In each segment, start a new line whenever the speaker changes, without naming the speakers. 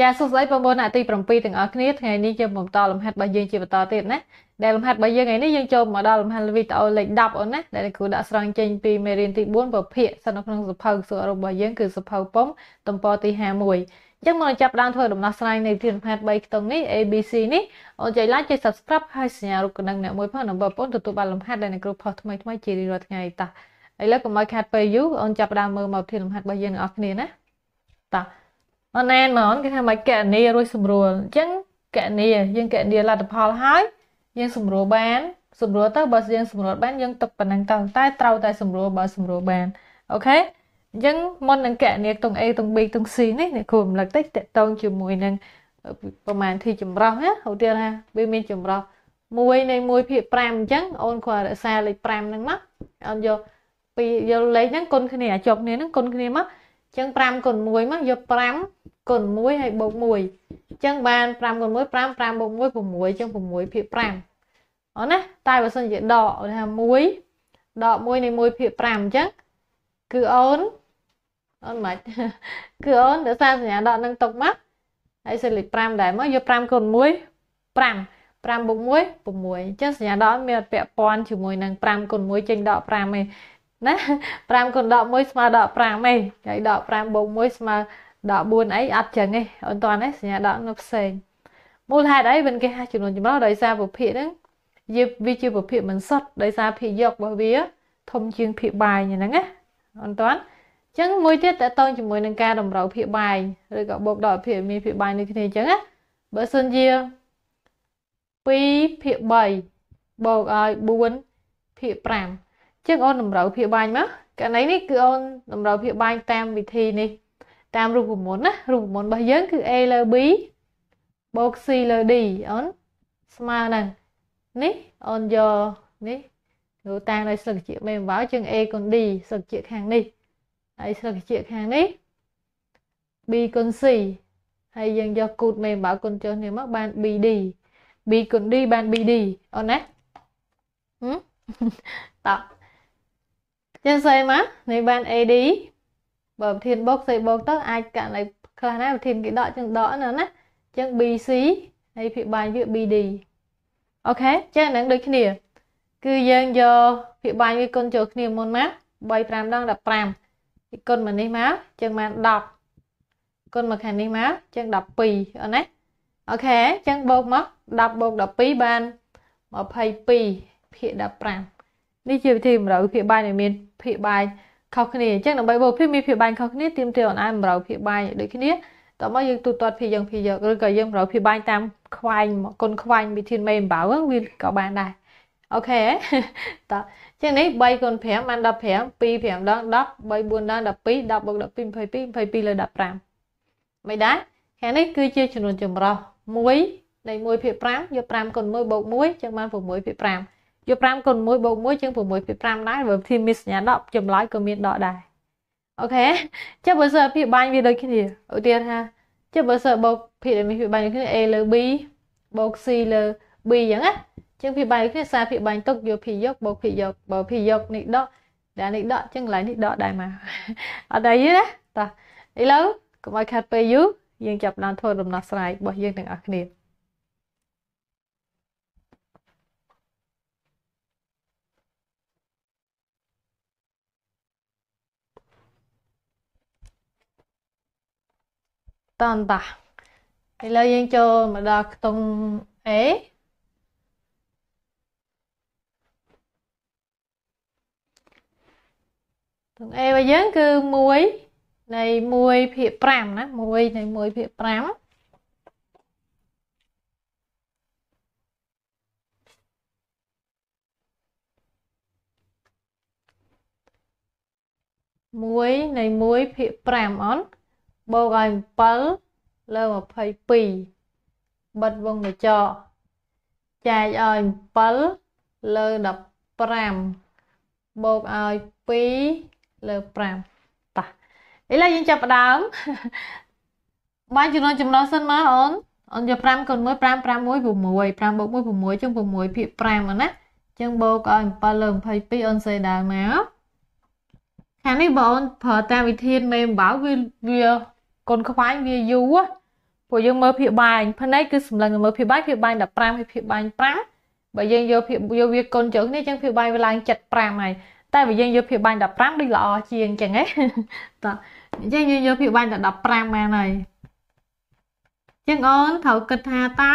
ចាសសួស្តីបងប្អូនអាទី7ទាំងអស់គ្នាថ្ងៃនេះយើងបន្តលំហាត់របស់យើងជាបន្តទៀតណាដែលលំហាត់របស់យើងថ្ងៃនេះយើងចូលមកដល់លំហាត់វីដេអូលេខ10អូនណាដែលគ្រូដាក់ស្រង់ចេញពីមេរៀនទី4ប្រភាគសនៅក្នុងសភៅសួររបស់យើងគឺសភៅពំទំព័រទី51ចឹងមកចាប់ដើមធ្វើដំណោះស្រាយនៃវិធានផែន3ខ្ទង់នេះ ABC នេះអូនចៃឡាចុច subscribe ហើយសញ្ញារូបកណ្ដឹងអ្នកមួយផងដើម្បីបងប្អូនទទួលបានលំហាត់ដែលអ្នកគ្រូផុសថ្មីថ្មីជារៀងរាល់ថ្ងៃតោះឥឡូវកុំឲ្យខាតពេលយូរអូនចាប់ដើមមើលមកវិធានលំហាត់របស់យើងទាំងអស់គ្នាណាតោះអនឡាញហ្មងគេថាមកកណនីរួចសម្រួលអញ្ចឹងកណនីយើងកណនីលទ្ធផលហើយយើងសម្រួលបានសម្រួលទៅបើយើងសម្រួលបានយើងទុកប៉ុណ្ណឹងទៅតែត្រូវតែសម្រួលបើសម្រួលបានអូខេអញ្ចឹងមុននឹងកណនីតុង A តុង B តុង C នេះអ្នកគ្រូរំលឹកតិចតកតងជាមួយនឹងប្រហែលធីចម្រោះណាឧទាហរណ៍វាមានចម្រោះ1នៃ1ភាគ5អញ្ចឹងអូនគាត់រក្សាលេខ5ហ្នឹងមកអូនយកពីយកលេខហ្នឹងគុណគ្នាជាប់គ្នាហ្នឹងគុណគ្នាមកអញ្ចឹង5គុណ1មកយក5គុណ1ហើយបូក1អញ្ចឹងបាន5គុណ1 5 5បូក1 6អញ្ចឹង6ភាគ5អូណាតែបើសិនជាដកថា1ដក1នៃ1ភាគ5អញ្ចឹងគឺអូនអូនមិនគឺអូនដោយសារសញ្ញាដកនឹងຕົកមកហើយសិលេខ5ដែរមកយក5គុណ1 5 5បូក1 6អញ្ចឹងសញ្ញាដកមានអត់ពាក់ព័ន្ធជាមួយនឹង5គុណ1ចេញដក5ឯងណា5គុណដក1ស្មើដក5ឯងហើយដក5បូក1ស្មើ0 14អីអត់ចឹងទេអូនតាន់ទេសញ្ញាដកនៅផ្សេងមូលហេតុអីមិនគេហៅចំនួនចម្រុះដោយសារប្រភេទហ្នឹងយើវាជាប្រភេទមិនសុទ្ធដោយសារភាគយករបស់វាធំជាងភាគបាយហ្នឹងណាអូនតាន់អញ្ចឹងមួយទៀតតកតងជាមួយនឹងការតម្រូវភាគបាយឬក៏បូកដកភាគមានភាគបាយនេះគ្នាអញ្ចឹងណាបើសិនជា2ភាគ3បូកឲ្យ4ភាគ5អញ្ចឹងអូនតម្រូវភាគបាយមកកណីនេះគឺអូនតម្រូវភាគបាយតាមវិធីនេះតាមរូបមន្តណារូបមន្តរបស់យើងគឺ A លើ B បូក C លើ D អូនស្មើនឹងនេះអូនយកនេះគឺតាំងដោយស្លឹកជាមេវ៉ៅជាង A គុណ D ស្លឹកជាខាងនេះហើយស្លឹកជាខាងនេះ B គុណ C ហើយយើងយកគូតមេវ៉ៅគុណចុះនេះមកបាន BD B គុណ D បាន BD អូនណាហឹមតោះចឹងស្អីមកនេះបាន AD បើប្រធានបូកផ្សេងបូកទៅអាចករណីខ្លះណាប្រធានគេដកចឹងដកណាណាចឹង BC ហើយភាគបាយវា BD អូខេចឹងហ្នឹងដូចគ្នាគឺយើងយកភាគបាយវាគុណចូលគ្នាមុនមក3 5ដង15ពីគុណមកនេះមកចឹងបាន10គុណមកខាងនេះមកចឹង12អូណាអូខេចឹងបូកមក10បូក12បាន22ភាគ15នេះជាវិធីតម្រូវភាគបាយដែលមានភាគបាយខុសគ្នាអញ្ចឹងដើម្បីបើភាពមានភាពបាញ់ខុសគ្នាទៀមទាអនអាយបំរើភាពបាញ់ដូចគ្នាតោះមកយើងទូទាត់ភាពយើងភាពយកឬក៏យើងបំរើភាពបាញ់តាមខ្វែងគុណខ្វែងវិធានមេបំបើវាក៏បានដែរអូខេតោះជាងនេះ3គុណ5បាន15 2 5ដង10 3 4ដង12 10បូក12 22 22លើ15មិនដែរខាងនេះគឺជាចំនួនចម្រោះ1នៃ1ភាគ5យក5គុណ1បូក1ចឹងបាន6ភាគ5យក5គុណ1បូក1ជាង6ពី5ដែរបើធីមីសញ្ញាដកចម្លើយក៏មានដកដែរអូខេចុះបើសិនភាគបាញ់វាដូចគ្នាឧទាហរណ៍ថាចុះបើសិនបូកភាគដែលមានភាគបាញ់ដូចគ្នា A លើ B បូក C លើ B អញ្ចឹងណាជាងភាគបាញ់ដូចគ្នាសារភាគបាញ់ទុកយកភាគយកបូកភាគយកបើភាគយកនេះដកដែលនេះដកចឹងកន្លែងនេះដកដែរមកអត់ដែរទេណាតោះឥឡូវកុំឲ្យខាត់ពេលយូរយើងចាប់ដើមធ្វើដំណោះស្រាយរបស់យើងទាំងអស់គ្នាតនតាឥឡូវយើងចូលមកដល់ខ្ទង់ A ខ្ទង់ A របស់យើងគឺ1នៃ1ភាគ5ណា1នៃ1ភាគ51នៃ1ភាគ5អូនបូកឲ្យ7លើ22បិទវងកញ្ចក់ចែកឲ្យ7លើ15បូកឲ្យ2លើ5តាឥឡូវយើងចាប់ផ្ដើមបានចំនួនចំណុចសិនមកអូនអូនយក5កូន1 5 5 1 6 5បូក1 6ជុំ6ភាគ5ហ្នឹងណាចឹងបូកឲ្យ7លើ22អូនសេដើរមកខាងនេះបងអូនប្រើតាមវិធានមេមបៅវាវាកូនខ្វាយវាយូរពួកយើងមើលភាពបាញ់ផ្នែកគឺសម្លឹងមើលភាពបាញ់ភាពបាញ់15ហើយភាពបាញ់5បើយើងយកភាពយកវាកូនជើងនេះចឹងភាពបាញ់វាឡើង75ហើយតែបើយើងយកភាពបាញ់15ដូចល្អជាងចឹងហ៎តោះអញ្ចឹងយើងយកភាពបាញ់តែ15បានហើយចឹងអូនត្រូវគិតថាតើ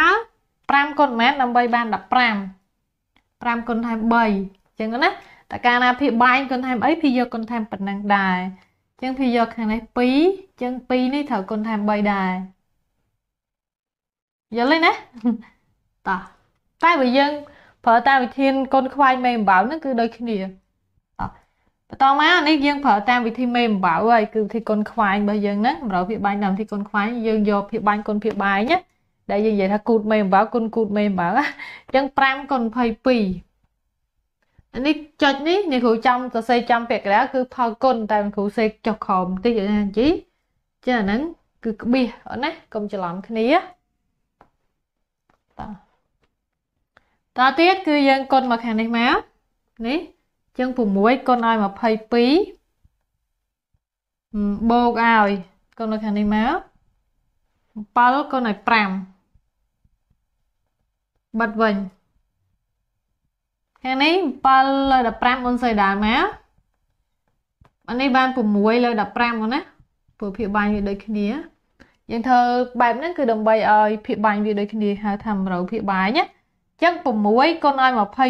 5គុណម៉ែត្រដើម្បីបាន15 5គុណថែម3ចឹងណាតើកាលណាភាពបាញ់គុណថែមអីភីយកគុណថែមប៉ុណ្ណឹងដែរចឹងវាយកខាងនេះ2ចឹង2នេះត្រូវគុណថែម3ដែរយល់ទេណាតោះតែបើយើងប្រើតាមវិធីគុណខ្វែងមេអំបៅហ្នឹងគឺដូចគ្នាតោះបន្តមកនេះយើងប្រើតាមវិធីមេអំបៅហើយគឺវិធីគុណខ្វែងរបស់យើងហ្នឹងម្ដងភាគបាញ់តាមវិធីគុណខ្វែងយើងយកភាគបាញ់គុណភាគបាញ់ណាដែលយើងនិយាយថាគូតមេអំបៅគុណគូតមេអំបៅអញ្ចឹង5គុណ22នេះចុចនេះអ្នកគ្រូចាំសរសេរចាំពាក្យកណ្ដាលគឺផលគុណតែអ្នកគ្រូសេចុះក្រោមបន្តិចណាជីចឹងអាហ្នឹងគឺក្បៀសអូនណាកុំច្រឡំគ្នាតតទៀតគឺយើងគុណមកខាងនេះមកនេះជាង6គុណឲ្យ22បូកឲ្យគុណនៅខាងនេះមក7គុណឲ្យ5បិទវិញខាងនេះ7លើ15អូនសីដាមកអានេះបាន6លើ15អូនណាព្រោះភាពបាញ់វាដូចគ្នាយើងធ្វើបែបហ្នឹងគឺដើម្បីឲ្យភាពបាញ់វាដូចគ្នាហៅថា100ភាពបាញ់ណាអញ្ចឹង6គុណឲ្យ22 6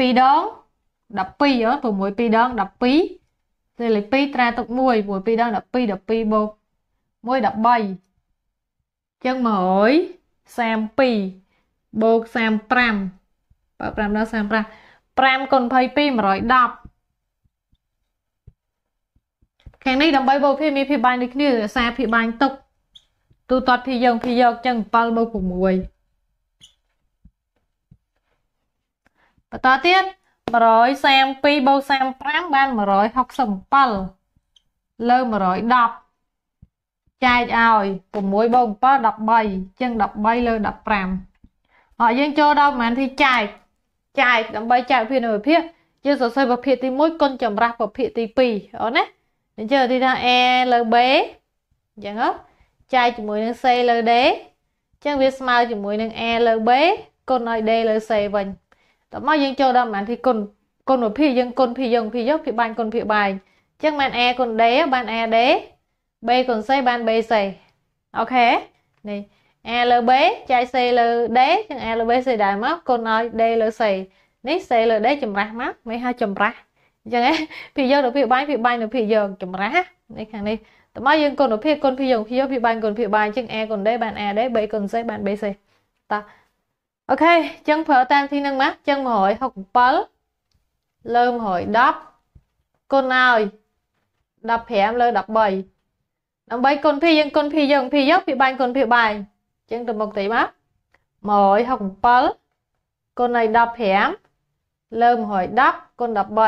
2ដង12អូន6 2ដង12ទៅលេខ2ត្រាទុក1 6 2ដង12 12បូក1 13អញ្ចឹង132បូក35បើ5ដល់35 5គុណ22 110ខាងនេះដើម្បីបូកភាគមានភាគបាញ់ដូចគ្នារក្សាភាគបាញ់ទុកទូទាត់ភាគយើងភាគយកចឹង7បូក6បន្តទៀត132បូក35បាន167លើ110ចែកឲ្យ6បូក7 13ចឹង13លើ15អត់យើងចូលដល់ប្រហែលទីចែកចែកដើម្បីចែកវិភាគនៅវិភាគយើងសរសេរវិភាគទី1គុណចម្រាស់វិភាគទី2អូណាអញ្ចឹងទីថា a លើ b អញ្ចឹងចែកជាមួយនឹង c លើ d អញ្ចឹងវាស្មើជាមួយនឹង a លើ b គុណឲ្យ d លើ c វិញតោះមកយើងចូលដល់ប្រហែលទីគុណគុណវិភាគយើងគុណភាគយើងភាគយើងភាគបាញ់គុណភាគបាញ់អញ្ចឹងបាន a គុណ d បាន a d b គុណ c បាន b c អូខេនេះ a លើ b ចែក c លើ d ចឹង a លើ b c ដែរមកគុណឲ្យ d លើ c នេះ c លើ d ចម្រាស់មកមិនហៅចម្រាស់អញ្ចឹងភាគយកទៅភាគបាញ់ភាគបាញ់ទៅភាគយកចម្រាស់នេះខាងនេះតើមកយើងគុណភាពគុណភាគយកភាគយកភាគបាញ់គុណភាគបាញ់អញ្ចឹង a គុណ d បាន a d b គុណ c បាន b c តោះអូខេអញ្ចឹងប្រើតាមទីនឹងមកអញ្ចឹង167លើ110គុណឲ្យ15លើ13ដើម្បីគុណភាគយើងគុណភាគយើងភាគយកភាគបាញ់គុណភាគបាញ់ចឹងទៅមុខទៅមក167គុណឲ្យ15លើ110គុណ13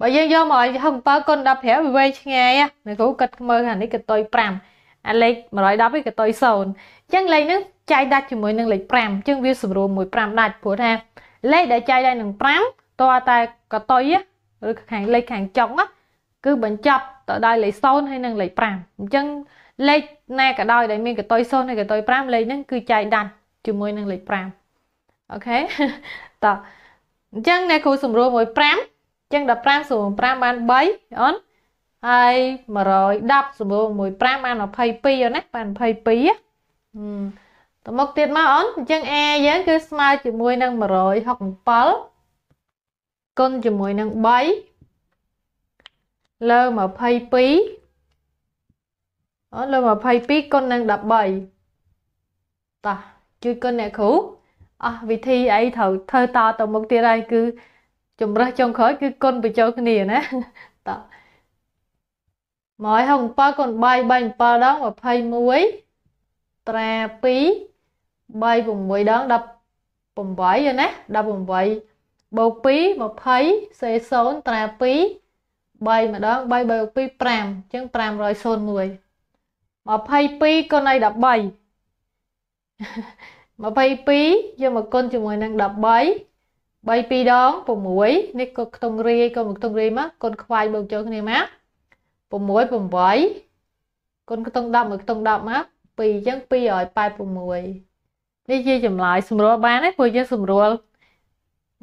បើយើងយក167គុណ15វាវែងឆ្ងាយណាគ្រូគិតមើលអានេះកតុយ5អាលេខ110នេះកតុយ0អញ្ចឹងលេខហ្នឹងចែកដាច់ជាមួយនឹងលេខ5អញ្ចឹងវាស្រួល15ដាច់ព្រោះថាលេខដែលចែកដាច់នឹង5តើតែកតុយឬខាងលេខខាងចុងគឺបញ្ចប់ទៅដល់លេខ0ហើយនឹងលេខ5អញ្ចឹងលេខណាក៏ដោយដែលមានកតុយ0និងកតុយ5លេខហ្នឹងគឺចែកដាច់ជាមួយនឹងលេខ5អូខេតោះអញ្ចឹងអ្នកគ្រូសម្រួលមួយ5អញ្ចឹង15សម្រួល5បាន3អូនហើយ110សម្រួលមួយ5បាន22អូនណាបាន22ហ៎តមកទៀតមកអូនអញ្ចឹង a យើងគឺស្មើជាមួយនឹង167គុណជាមួយនឹង3លើ22អស់លើ22គុណនឹង13តោះជួយគុណអ្នកគ្រូអស់វិធីអីត្រូវធ្វើតទៅមុខទៀតហើយគឺជំរើសចុងក្រោយគឺគុណបញ្ចូលគ្នាណាតោះ167គុណ3 37ដង21ត្រា2 36ដង18យល់ណា18បូក2 20សេ0ត្រា2 3ម្ដង3 3 2 5អញ្ចឹង501 22គុណឲ្យ13 22យកមកគុណជាមួយនឹង13 3 2ដង6នេះក៏ខ្ទង់រាយក៏មកខ្ទង់រាយមកគុណខ្វាយបូកចូលគ្នាមក6 8គុណខ្ទង់10មកខ្ទង់10មក2អញ្ចឹង286នេះជាចម្លើយសម្រួលបានទេព្រោះយើងសម្រួល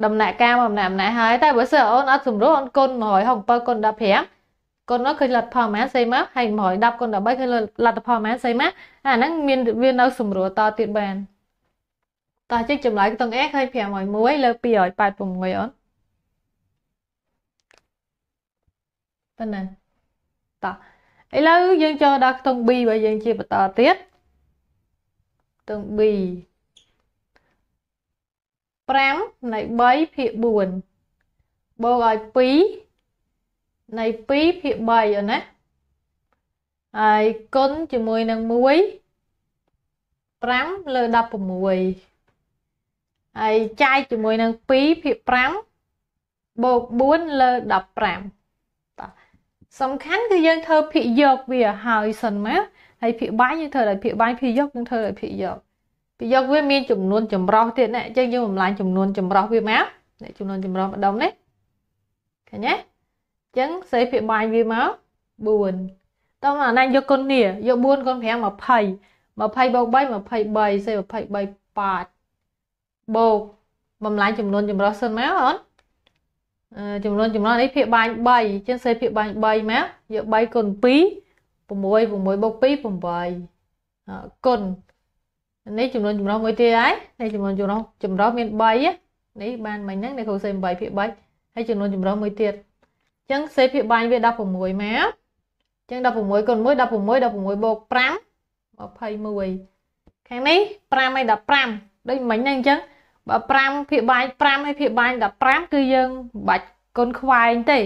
ដំណាក់កាលមកដំណាក់ដំណាក់ហើយតែបើសិនអូនអត់សម្រួលអូនគុណ167គុណ15គុណនោះឃើញលទ្ធផលប៉ុន្មានស្អីមកហើយ110គុណ13ឃើញលទ្ធផលប៉ុន្មានស្អីមកអាហ្នឹងមានវានៅសម្រួលតទៀតបានតោះជិះចម្លើយទាំងអេឃើញ501លើ286អូនប៉ុណ្ណឹងតោះឥឡូវយើងចូលដល់ខ្ទង់ B បើយើងជាបន្តទៀតខ្ទង់ B 5នៃ3ភាគ4បូកឲ្យ2នៃ2ភាគ3អូណាហើយគុណជាមួយនឹង1 5លើ16ហើយចាយជាមួយនឹង2ភាគ5បូក4លើ15តោះសំខាន់គឺយើងធ្វើភាគយកវាហើយសិនមកហើយភាគបាយយើងធ្វើដោយភាគបាយភាគយកយើងធ្វើដោយភាគយកភាគយកវាមានចំនួនចម្រោះទៀតណាអញ្ចឹងយើងបំលែងចំនួនចម្រោះវាមកចំនួនចម្រោះម្ដុំនេះឃើញទេអញ្ចឹងសេភាគបាយវាមក4តោះអាណាញ់យកគុណនេះយក4គុណ5 20 20បូក3 23សេ23ប៉ាតបូកបំលែងចំនួនចម្រោះសិនមកអូនចំនួនចម្រោះនេះភាគបាយ3អញ្ចឹងសេភាគបាយ3មកយក3គុណ2 6 6បូក2 8គុណនេះចំនួនចម្រោះមួយទៀតហើយនេះចំនួនចម្រោះចម្រោះមាន3នេះបានមិញហ្នឹងនៅគ្រូសេ8ភាគ3ហើយចំនួនចម្រោះមួយទៀតចឹងសេភាពបាញ់វា16មកចឹង16គុណ1 16 16បូក5 21ខាងនេះ5ហើយ15ដូចមិញហ្នឹងអញ្ចឹងបើ5ភាគបាញ់5ហើយភាគបាញ់15គឺយើងមិនបាច់គុណខ្វែងទេ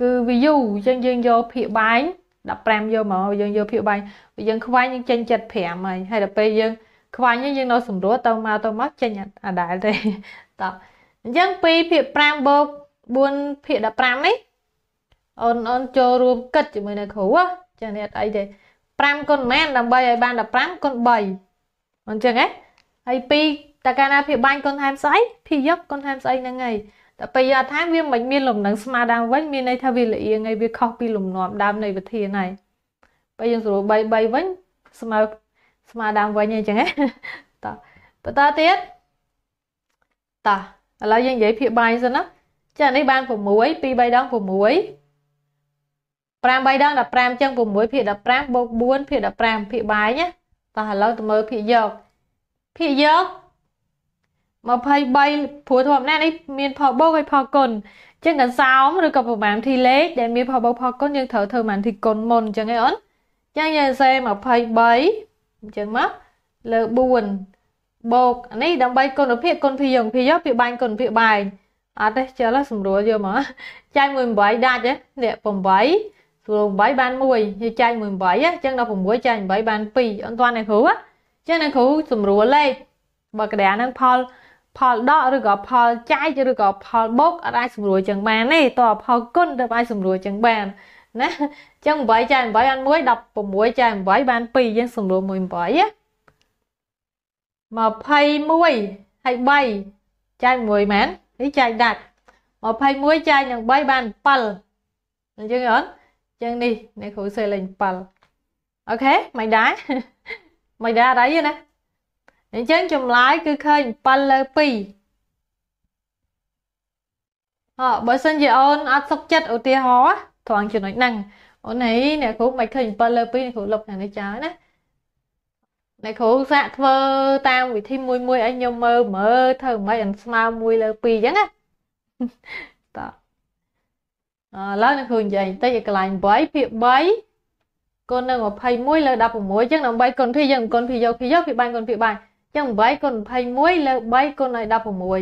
គឺវាយូរអញ្ចឹងយើងយកភាគបាញ់15យកមកយើងយកភាគបាញ់យើងខ្វែងយើងចេញ75ហើយហើយដល់ពេលយើងខ្វែងយើងនៅសម្រួលទៅមកទៅមកចេញអាដែលទេតោះអញ្ចឹង2ភាគ5បូក4ភាគ15នេះអូនអូនចូលរួមគិតជាមួយនៅគ្រូណាចឹងនេះអត់អីទេ5គុណមិនដើម្បីឲ្យបាន15គុណ3មិនចឹងហ៎ហើយ2តើកាលណាភាបាញ់គុណថែមស្អីភាយកគុណថែមស្អីហ្នឹងហើយតែពេលយកថែមវាមិនមានលំនឹងស្មារតីវិញមានន័យថាវាលៀងហើយវាខុសពីលំនាំដើមនៃវិធានហើយពេលយើងស្រួល3 3វិញស្មើស្មារតីវិញអញ្ចឹងហ៎តោះបន្តទៀតតោះឥឡូវយើងនិយាយភាបាញ់សិនណាចានេះបាន6 2 3ដង6 5 3ដង15ចឹង6ភាគ15បូក4ភាគ15ភាគបាយណាតោះឥឡូវទៅមើលភាគយកភាគយក23ព្រោះធម្មតានេះមានផលបូកហើយផលគុណអញ្ចឹងកន្សោមឬក៏ប្រមាណធីលេខដែលមានផលបូកផលគុណយើងត្រូវធ្វើប្រមាណធីគុណមុនអញ្ចឹងឯអូនអញ្ចឹងយើងសេ23អញ្ចឹងមកលើ4បូកនេះដើម្បីគុណភាពគុណភាពយើងភាពយកភាពបាញ់គុណភាពបាញ់អត់ទេចេះឡើយស្រួលយកមកចាញ់18ដាច់ហ៎នេះ8 18បាន1ហើយចែក1 8អញ្ចឹង16ចែក8បាន2អត់ទាន់អ្នកគ្រូអញ្ចឹងអ្នកគ្រូសម្រួលលេខបើក្តារហ្នឹងផលផលដកឬក៏ផលចែកឬក៏ផលបូកអត់អាចសម្រួលចឹងបានទេតើផលគុណទៅអាចសម្រួលចឹងបានណាអញ្ចឹង8ចែក8បាន1 16ចែក8បាន2យើងសម្រួល1 8ណា21ហើយ3ចែក1មែននេះចែកដាច់21ចែកនឹង3បាន7អញ្ចឹងអត់ជាងនេះនៅគ្រូសេលេង7អូខេមិនដែរមិនដែរអត់អីណាអញ្ចឹងចម្លើយគឺឃើញ7លើ2អើបើសិនជាអូនអត់សុខចិត្តឧទាហរណ៍ត្រង់ចំណុចហ្នឹងអូនអីអ្នកគ្រូមិនឃើញ7លើ2អ្នកគ្រូលុបខាងនេះចោលណាអ្នកគ្រូសាក់ធ្វើតាមវិធីមួយមួយឲ្យខ្ញុំមើលមើលធ្វើមិនអញ្ចឹងស្មើ1លើ2អញ្ចឹងណាឥឡូវអ្នកគ្រូនិយាយបន្តិចឲ្យកន្លែង3ភាគ3គុណនឹង21លើ16អញ្ចឹងដើម្បីគុណភាគយើងគុណភាគយកភាគយកភាគបាញ់គុណភាគបាញ់អញ្ចឹង8គុណ21លើ3គុណឲ្យ16អ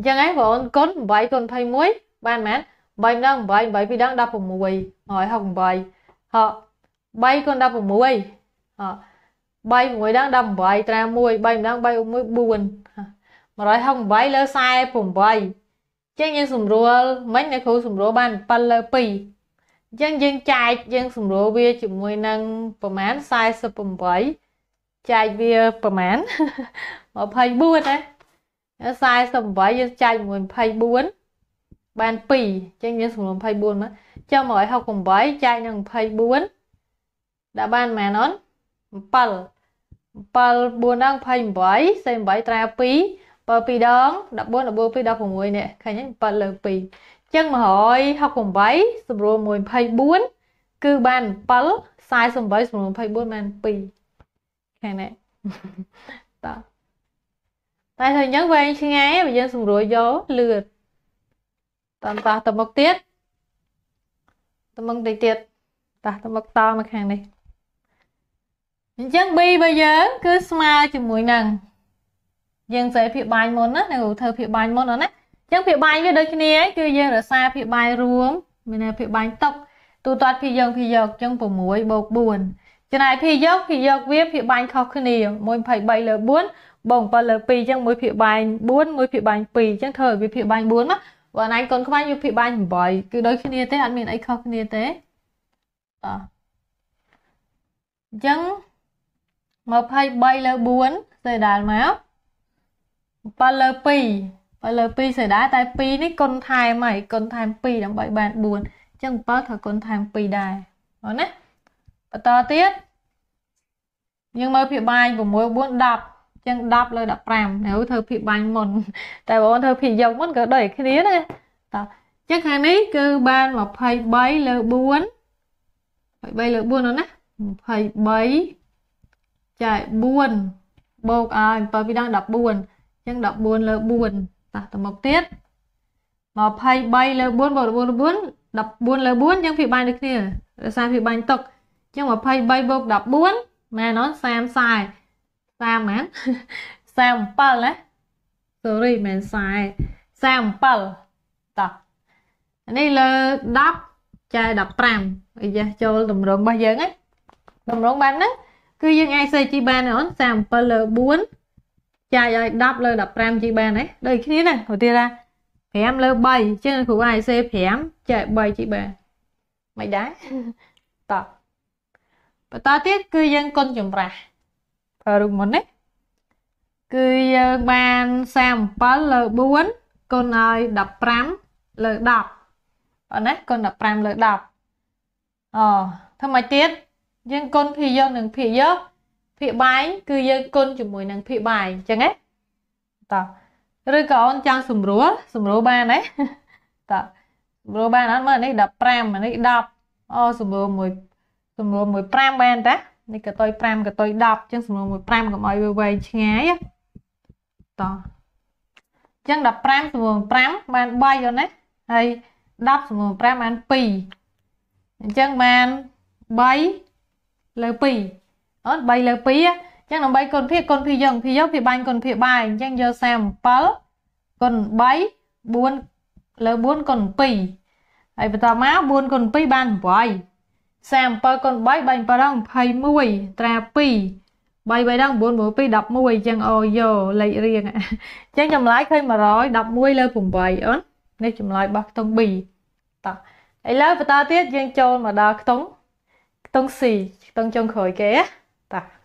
ញ្ចឹងហ៎បងអូនគុណ8គុណ21បានមែន3ម្ដង8 8ពីរដង16 168ហ៎3គុណ16ហ៎3មួយដង18ត្រា1 3ម្ដង3 1 4 168លើ48ចឹងយើងសម្រួលមិញអ្នកគ្រូសម្រួលបាន7លើ2អញ្ចឹងយើងចែកយើងសម្រួលវា ជាមួយនឹងប្រមាណ48ចែកវាប្រមាណ24ណា48យើងចែកជាមួយ24បាន2អញ្ចឹងយើងសម្រួល24មកចាំ168ចែកនឹង24ដាក់បានប៉ុន្មានអូន7 7 4ដល់28 48ត្រា2 7ដង14 14 16នេះឃើញទេ7លើ2អញ្ចឹង168សម្រួល124គឺបាន7 48សម្រួល24បាន2ខាងនេះតោះតែធ្វើអញ្ចឹងវែងឆ្ងាយបើយើងសម្រួលយកលឿនតន្តោះទៅមុខទៀតទៅមុខតិចទៀតតោះទៅមុខតមកខាងនេះអញ្ចឹង B របស់យើងគឺស្មើជាមួយនឹង1យើងស្អីភាពបាយមុនណានៅធ្វើភាពបាយមុនណាអញ្ចឹងភាពបាយវាដូចគ្នាគឺយើងរក្សាភាពបាយរួមមានភាពបាយតុកទូទាត់ភាពយើងភាពយកអញ្ចឹង6បូក4ចំណាយភាពយកភាពយកវាភាពបាយខុសគ្នា123លើ4បូក7លើ2អញ្ចឹង1ភាពបាយ4 1ភាពបាយ2អញ្ចឹងធ្វើឲ្យវាភាពបាយ4ណាបើអណៃកូនខ្មែរយកភាពបាយ8គឺដូចគ្នាទេអត់មានអីខុសគ្នាទេតោះអញ្ចឹង23លើ4ស្អីដល់មក7លើ2 7លើ2សើដែរតែ2នេះគុណថែមហើយកុណថែម2ដើម្បីបាន4អញ្ចឹង7ក៏គុណថែម2ដែរអូណាបន្តទៀតយើងមើលភាពបាយ6 4 10ចឹង10លើ15នៅធ្វើភាពបាញ់មុនតែបងធ្វើភាពយកមុនក៏ដូចគ្នាដែរតោះចឹងខាងនេះគឺបាន23លើ4 23លើ4នោះណា23ចែក4បូកឲ្យ7ពីដង14អញ្ចឹង14លើ4តោះទៅមុខទៀត23លើ4បូក4 4 14លើ4អញ្ចឹងវាបាញ់ដូចគ្នារសារវាបាញ់ទុកអញ្ចឹង23បូក14ម៉ែនអត់30 40 30ម៉ែន37ណា sorry មែន40 37តោះនេះលើ10ចែ15អាយ៉ាចូលតម្រងរបស់យើងហ៎តម្រងបែបហ្នឹងគឺយើងអាចសេជីបានអូន37លើ4ចាយឲ្យ10លើ 15g បានហ៎ដូចគ្នាណាឧទាហរណ៍5លើ3អញ្ចឹងគ្រូ IC 5ចាយ 3g បានមិនដែរតោះបន្តទៀតគឺយើងគុណចម្រាស់ប្រើរូបមុនណាគឺយើងបាន37លើ4គុណឲ្យ15លើ10អូណាគុណ15លើ10អូធ្វើម៉េចទៀតយើងគុណភាគយកនិងភាគយកភាគបាយគឺយើងគុណជាមួយនឹងភាគបាយអញ្ចឹងណាតោះឬក៏អូនចង់សម្រួលសម្រួលបានណាតោះសម្រួលបានអត់មើលនេះ15អានេះ10អូសម្រួលមួយសម្រួលមួយ5បានតានេះកតុយ5កតុយ10អញ្ចឹងសម្រួលមួយ5កុំឲ្យវាវែងឆ្ងាយតោះអញ្ចឹង15សម្រួល5បាន3អូនណាហើយ10សម្រួល5បាន2អញ្ចឹងបាន3លើ2អត់3លើ2អញ្ចឹងដើម្បីគុណភាពគុណភាពយើងភាពយកភាពបាញ់គុណភាពបាយអញ្ចឹងយក37គុណ3 4លើ4គុណ2ហើយបន្តមក4គុណ2បាន8 37គុណ3 37ដង21ត្រា2 33ដង9 12 11អញ្ចឹងអូយោលេខរៀងអញ្ចឹងចម្លើយឃើញ111លើ8អូននេះចម្លើយរបស់ខ្ទង់ B តោះឥឡូវបន្តទៀតយើងចូលមកដល់ខ្ទង់ខ្ទង់ C ខ្ទង់ចុងក្រោយគេណា Tá.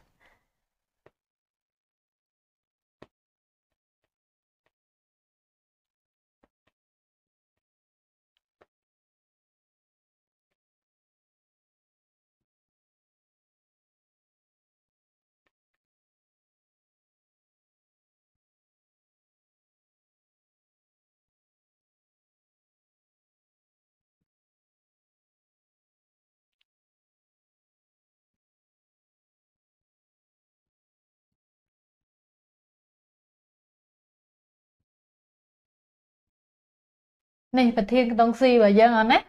នេះប្រធានក្នុងស៊ីរបស់យើងអូនណា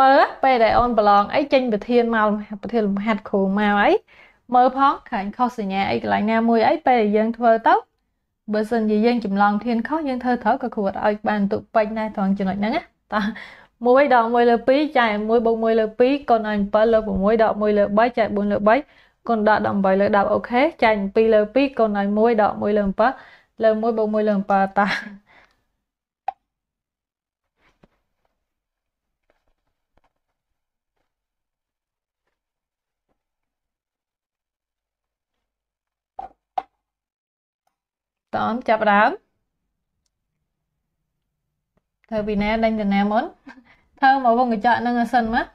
មើលពេលដែលអូនប្រឡងអីចេញប្រធានមកប្រធានលំហាត់គ្រូមកអីមើលផងខាញ់ខុសសញ្ញាអីកន្លែងណាមួយអីពេលយើងធ្វើទៅបើសិនជាយើងចម្លងធានខុសយើងធ្វើត្រូវក៏គ្រូអត់ឲ្យបានទុពេញដែរត្រង់ចំណុចហ្នឹងណាតា1ដល់1លើ2ចែក1បូក1លើ2កូនឲ្យ7លើ6ដល់1លើ3ចែក4លើ3កូនដល់18លើ10អូខេចែក2លើ2កូនឲ្យ1ដល់1លើ7លើ1បូក1លើ7តាតន់ចាប់ដើមធ្វើពីណាដេញទៅណាមុនធ្វើមកវងកញ្ចក់នឹងសិនមក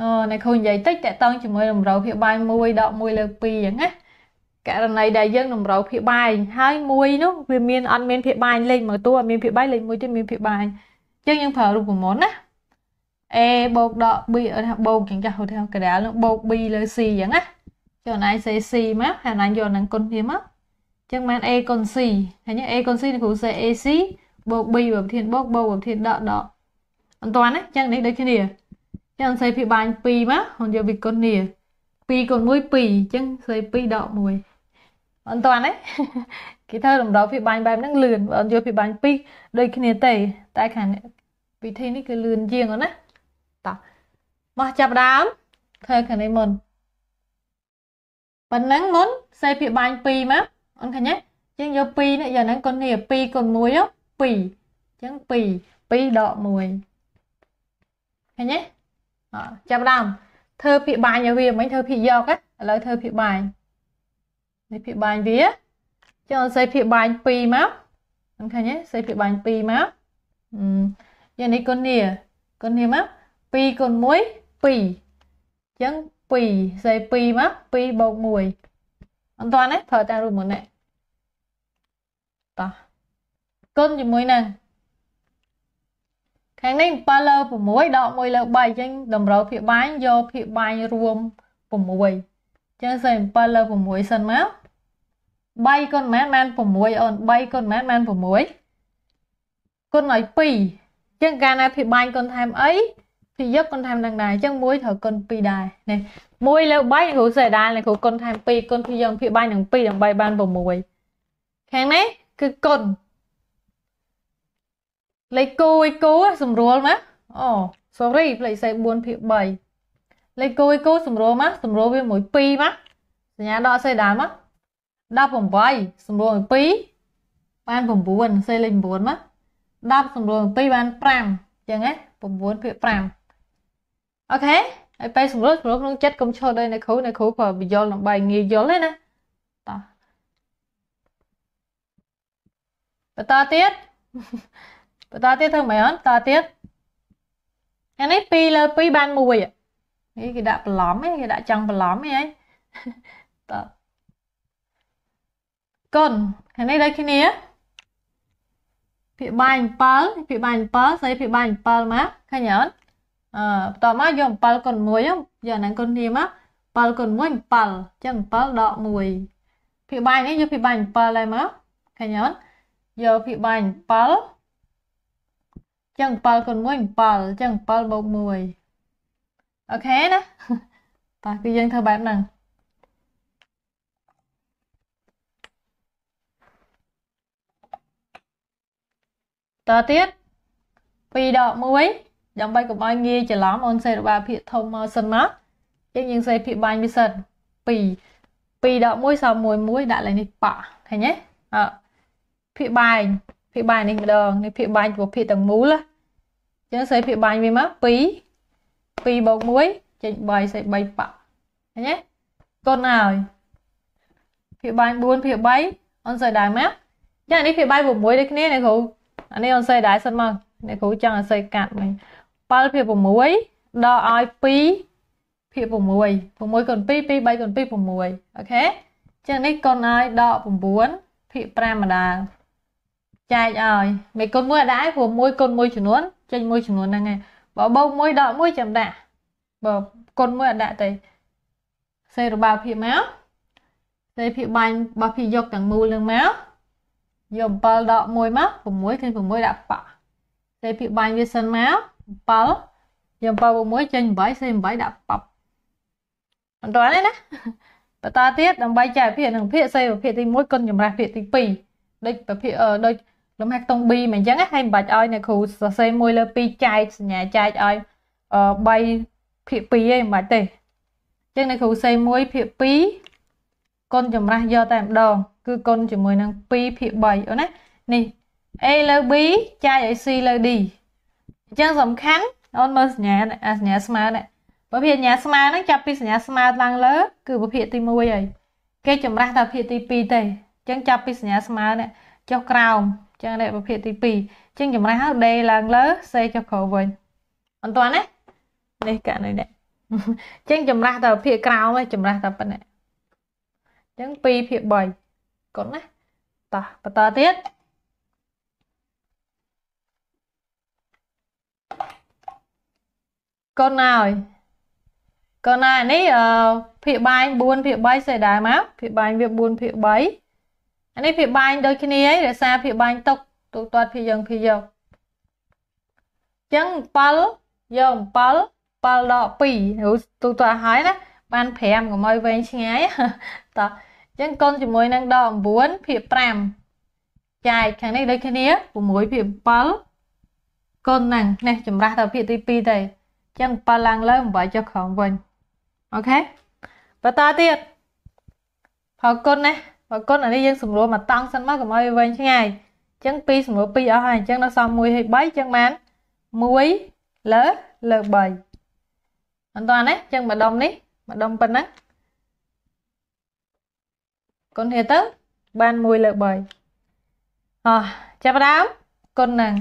អូអ្នកគ្រូនិយាយតិចតកតងជាមួយតម្រូវភាពបាយ1ដក1លើ2អញ្ចឹងណាករណីដែលយើងតម្រូវភាពបាយហើយមួយនោះវាមានអត់មានភាពបាយលេខមួយតួអត់មានភាពបាយលេខមួយទៀតមានភាពបាយអញ្ចឹងយើងប្រើរូបមន្តណា a បូកដក b ណាបូកអញ្ចឹងហៅថាកដាលនោះបូក b លើ c អញ្ចឹងណាចំណែក C មកហើយណាញ់យកនឹងគុណគ្នាមកចឹងបាន A គុណ C ហើយញ៉េ A គុណ C នឹងគ្រូ C AC បូក B បើប្រធានបូកបូកបើប្រធានដកដកអត់តាន់ណាចឹងនេះដូចគ្នាចឹងសេភីបាញ់2មកហ៊ុនយកវិគុណគ្នា2គុណ1 2ចឹងសេ2ដក1អត់តាន់ទេគេធ្វើតម្រូវភីបាញ់បែបហ្នឹងលឿនបើអត់យកភីបាញ់2ដូចគ្នាទេតែខាងវិធីនេះគឺលឿនជាងណាតោះមកចាប់ដើមធ្វើខាងនេះមុនប៉ុណ្ណឹងមុនសេភាគបាញ់2មកអូនឃើញទេយើងយក2នេះយកហ្នឹងគុណគ្នា2គុណ1 2អញ្ចឹង2 2ដក1ឃើញទេអចាប់ដើមធ្វើភាគបាញ់ឲ្យវាមិញធ្វើភាគយកឥឡូវធ្វើភាគបាញ់នេះភាគបាញ់វាចឹងសេភាគបាញ់2មកអូនឃើញទេសេភាគបាញ់2មកយកនេះគុណគ្នាគុណគ្នាមក2គុណ1 2អញ្ចឹង2សេ2មក2បូក1អត់តាន់ទេប្រើតាមរូបមុននេះតោះគុណជាមួយនឹងខាងនេះ7លើ6ដក1លើ3អញ្ចឹងតម្រូវភាគបាញ់យកភាគបាញ់រួម6អញ្ចឹងសេ7លើ6សិនមក3គុណប៉ុន្មានបាន6អូន3គុណប៉ុន្មានបាន6គុណឲ្យ2អញ្ចឹងកាលណាភាគបាញ់គុណថែមអី thì giúp con tham đang đài chẳng muối thở con pi đài này muối leo bay hữu sợi đài này của con tham pi con phi dân phi bay đằng pi đằng bay ban vùng mùi ខាងនេះគឺគុណលេខគូអ៊ីគូសម្រួលមកអូ sorry លេខ4ភាគ3លេខគូអ៊ីគូសម្រួលមកសម្រួលវាមួយ2មកសញ្ញាដកសេដាមក18សម្រួលមួយ2បាន9សេលេខ9មក10សម្រួលមួយ2បាន5អញ្ចឹងណា9ភាគ5អូខេហើយពេលសម្រួលសម្រួលក្នុងចិត្តកុំឈរដេកនៅគ្រូនៅគ្រូព្រោះវាយល់នឹងបាយងាយយល់ទេណាតោះបន្តទៀតបន្តទៀតធ្វើម៉េចអត់តទៀតអានេះ2លើ2បាន1នេះគេដាក់ប្រឡំឯងគេដាក់ចង់ប្រឡំឯងតកុនខាងនេះដូចគ្នាពាក្យបាយ7ពាក្យបាយ7ស្អីពាក្យបាយ7មកឃើញអត់អឺបន្ទាប់មកយក7គុណ1យកហ្នឹងគុណគ្នាមក7គុណ1 7អញ្ចឹង7ដក1ភាគបាញ់នេះយកភាគបាញ់7ហើយមកឃើញអត់យកភាគបាញ់7អញ្ចឹង7គុណ1 7អញ្ចឹង7បូក1អូខេណាតោះគឺយើងធ្វើបែបហ្នឹងតទៅទៀត2ដក1ដើម្បីកុំឲ្យងាយច្រឡំអូនសេរបាភាកធំមកសិនមកយើងយើងសេភាកបាញ់វាសិន2 2ដក1សល់1 1ដាក់លេខនេះប៉ឃើញទេអភាកបាញ់ភាកបាញ់នេះម្ដងនេះភាកបាញ់ព្រោះភាកទាំងមូលយើងសេភាកបាញ់វាមក2 2បូក1ចេញ3សេ3ប៉ឃើញទេកូនហើយភាកបាញ់4ភាក3អូនសេដែរមកយ៉ាងនេះភាកបាញ់6ដូចគ្នានេះគ្រូអានេះអូនសេដែរសិនមកអ្នកគ្រូចង់ឲ្យសេកាត់មិញ7ភាគ6ដល់ឲ្យ2ភាគ6 6គុណ2 2 3គុណ2 6អូខេចឹងនេះគុណឲ្យដល់9ភាគ5ម្ដងចែកឲ្យមេគុណមួយអត់ដែរព្រោះមួយគុណមួយចំនួនចេញមួយចំនួនហ្នឹងឯងបើបូកមួយដល់មួយចាំដាក់បើគុណមួយអត់ដាក់ទេសេរបាភាគមកសេភាគបាញ់របស់ភាគយកទាំងមូលនឹងមកយក7ដក1មក6ឃើញ6ដាក់ប៉សេភាគបាញ់វាសិនមក7យក 7+1 ចេញ8សេ8ដាក់10អត់ដល់ទេណាបន្តទៀតដើម្បីចែកភាគនឹងភាគសេភាគទី1គុណចម្រាស់ភាគទី2ដូចប្រភាគដូចលំហខ្ទង់ B មកអញ្ចឹងហើយមិនបាច់ឲ្យអ្នកគ្រូសរសេរ1លើ2ចែកសញ្ញាចែកឲ្យ3ភាគ2ឯងមិនបាច់ទេអញ្ចឹងអ្នកគ្រូសេ1ភាគ2គុណចម្រាស់យកតែម្ដងគឺគុណជាមួយនឹង2ភាគ3អូណានេះ A លើ B ចែកឲ្យ C លើ D អញ្ចឹងសំខាន់អូនមើលសញ្ញាអាសញ្ញាស្មើនេះប្រភេទសញ្ញាស្មើហ្នឹងចាប់ពីសញ្ញាស្មើឡើងលើគឺប្រភេទទី1ហើយគេចម្រាស់តែប្រភេទទី2ទេអញ្ចឹងចាប់ពីសញ្ញាស្មើនេះចុះក្រោមអញ្ចឹងនេះប្រភេទទី2អញ្ចឹងចម្រាស់ហើយ D ឡើងលើ C ចុះក្រោមវិញអត់តាន់ណានេះកណ្ដីនេះអញ្ចឹងចម្រាស់តែប្រភេទក្រោមហ្នឹងចម្រាស់តែប៉ុណ្ណេះអញ្ចឹង2ភាគ3កូនណាតោះបន្តទៀតកូនណាហើយកូនណានេះភាគបាយ4ភាគ3សេះដែរមកភាគបាយវា4ភាគ3អានេះភាគបាយដូចគ្នាឯងរក្សាភាគបាយຕົកទូទាត់ភាគយើងភាគយកអញ្ចឹង7យក7 7ដល់2ទូទាត់ហើយណាបាន5កុំឲ្យវែងឆ្ងាយតោះអញ្ចឹងកូនជាមួយនឹងដល់9ភាគ5ចែកខាងនេះដូចគ្នា6ភាគ7កូនហ្នឹងនេះចម្រាស់ទៅភាគទី2ទៅចឹងប៉ឡើងលើ8ចុះក្រោមវិញអូខេបន្តទៀតប្រគុណណាប្រគុណអានេះយើងសម្រួលមកតង់សិនមកកុំឲ្យវាវែងឆ្ងាយចឹង2សម្រួល2អស់ហើយអញ្ចឹងនៅសល់1ហើយ3ចឹងបាន1លើលើ3អត់តាន់ទេចឹងម្ដុំនេះម្ដុំប៉ុណ្ណឹងគុណហេតុទៅបាន1លើ3អោះចាប់ដើមគុណនឹង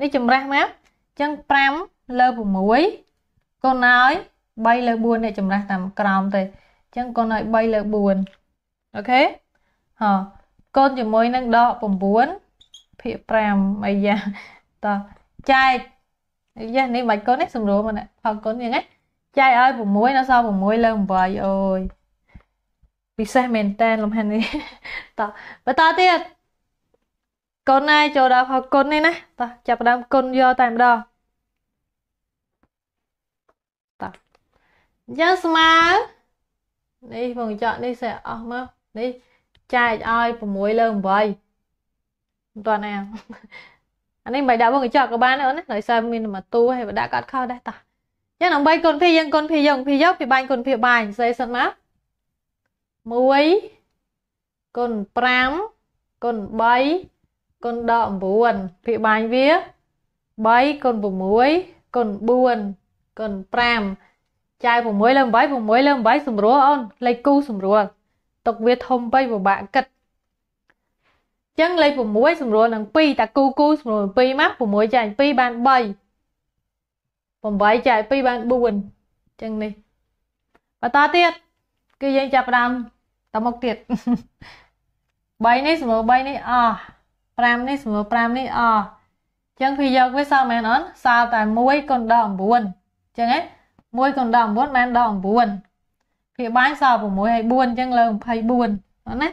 នេះចម្រាស់មកចឹង5លើ6កូនឲ្យ3លើ4អ្នកចម្រាស់តាមក្រោមទេអញ្ចឹងកូនឲ្យ3លើ4អូខេហោកូនជាមួយនឹងដក9ភាគ5អាយ៉ាតចែកអាយ៉ានេះមិនកូននេះសម្រួលមកផងកូនយ៉ាងហ៎ចែកឲ្យ6នៅសល់6លើ8អូយពិសេសមែនតែនលំហាត់នេះតបន្តទៀតកូនណាចូលដល់ផងកូននេះណាតចាប់ដើមកូនយកតែម្ដងយើងស្មើនេះពងកញ្ចក់នេះសេះអស់មកនេះចែកឲ្យ6លើ8មិនតាន់ណាអានេះមិនដាក់ពងកញ្ចក់ក៏បានអូនណាដោយសារមានមួយតួហើយបដាក់ក៏អត់ខុសដែរតោះចឹងដើម្បីគុណភាពយើងគុណភាពយើងភាពយកពីបាញ់គុណភាពបាញ់សេះសិនមក1គុណ5គុណ3គុណដល់9ភាពបាញ់វា3គុណ6គុណ4គុណ5ចាយ6លើ8 6លើ8សម្រួលអូនលេខគូសម្រួលទុកវាធំពេកពិបាកគិតចឹងលេខ6សម្រួលនឹង2តាគូគូសម្រួលនឹង2មក6ចាយ2បាន3 8ចាយ2បាន4ចឹងនេះបន្តទៀតគឺយើងចាប់ដើមតមុខទៀត3នេះសម្រួល3នេះអស់5នេះសម្រួល5នេះអស់ចឹងគឺយកវាសល់មែនអត់សល់តែ1គុណដល់9ចឹងហ៎1កណ្ដោ9មិនមែនដល់9ភាគបាយសល់6ហើយ4អញ្ចឹងលើ24ណា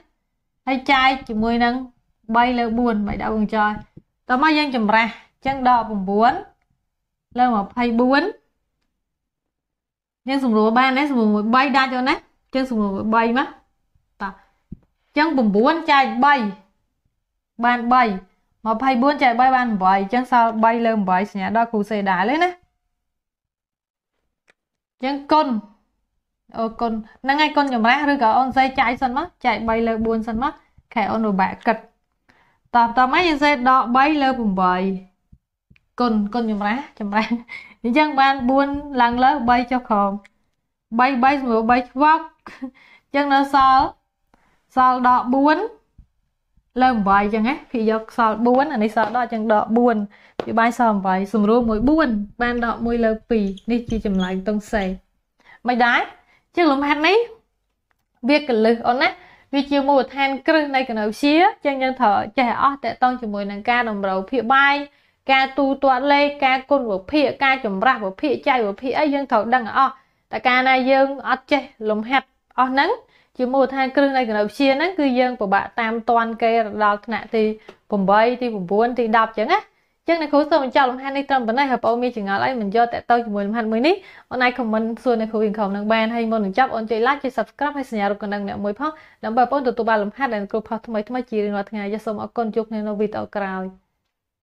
ហើយចាយជាមួយនឹង3លើ4បាយដាក់វងចោលតោះមកយើងចម្រាស់អញ្ចឹងដល់9លើ24យើងសម្រួលបានណាសម្រួលមួយ3ដាច់ចូលណាអញ្ចឹងសម្រួលមួយ3មកតោះអញ្ចឹង9ចាយ3បាន3 24ចែក3បាន8អញ្ចឹងសល់3លើ8សញ្ញាដល់គ្រូសេដាលទេណាចឹងគុណអូគុណហ្នឹងឯងគុណចម្រាស់ឬក៏អូនសេចែកសិនមកចែក3លើ4សិនមកខែអូនពិបាកគិតតោះតោះមកយើងសេដក3លើ8គុណគុណចម្រាស់ចម្រាស់អញ្ចឹងបាន4ឡើងលើ3ចុះក្រោម3 3សម្រាប់3ឆ្វកអញ្ចឹងនៅសល់សល់ដក4លើ8អញ្ចឹងណាវាយកសល់4អានេះសល់10អញ្ចឹងដក4វាបាយសល់8សម្រួលមួយ4បានដក1លើ2នេះជាចម្លើយតុងសេមិនដែរជាលំហាត់នេះ វាកលឹះអូនណាវាជាមូលដ្ឋានគ្រឹះនៃកណិតវិទ្យាអញ្ចឹងយើងត្រូវចេះអស់តកតងជាមួយនឹងការតម្រូវភាគបាយការទូទាត់លេខការគុណវភាគការចម្រាស់វភាគចៃវភាគអីយើងត្រូវដឹងអស់តែកាលណាយើងអត់ចេះលំហាត់អស់ហ្នឹងជាមូលដ្ឋានគ្រឹះនៃគណិតវិទ្យាហ្នឹងគឺយើងពិបាកតាមតាន់គេដល់ថ្នាក់ទី8ទី9ទី10អញ្ចឹងណាចឹងអ្នកគ្រូសូមបញ្ចប់លំហាត់នេះត្រឹមប៉ុណ្ណេះហើយបងមានចង្អល់អីមិនយកតទៅជាមួយលំហាត់មួយនេះអូនអាច comment សួរអ្នកគ្រូវិញក្រុមនឹងបានហើយមុននឹងចប់អូនចុច like ចុច subscribe ហើយសញ្ញារូបកណ្ដឹងអ្នកមួយផងដើម្បីបងទទួលបានលំហាត់ដែលអ្នកគ្រូផុសថ្មីថ្មីជារៀងរាល់ថ្ងៃចាសសូមអរគុណជួបគ្នានៅវីដេអូក្រោយ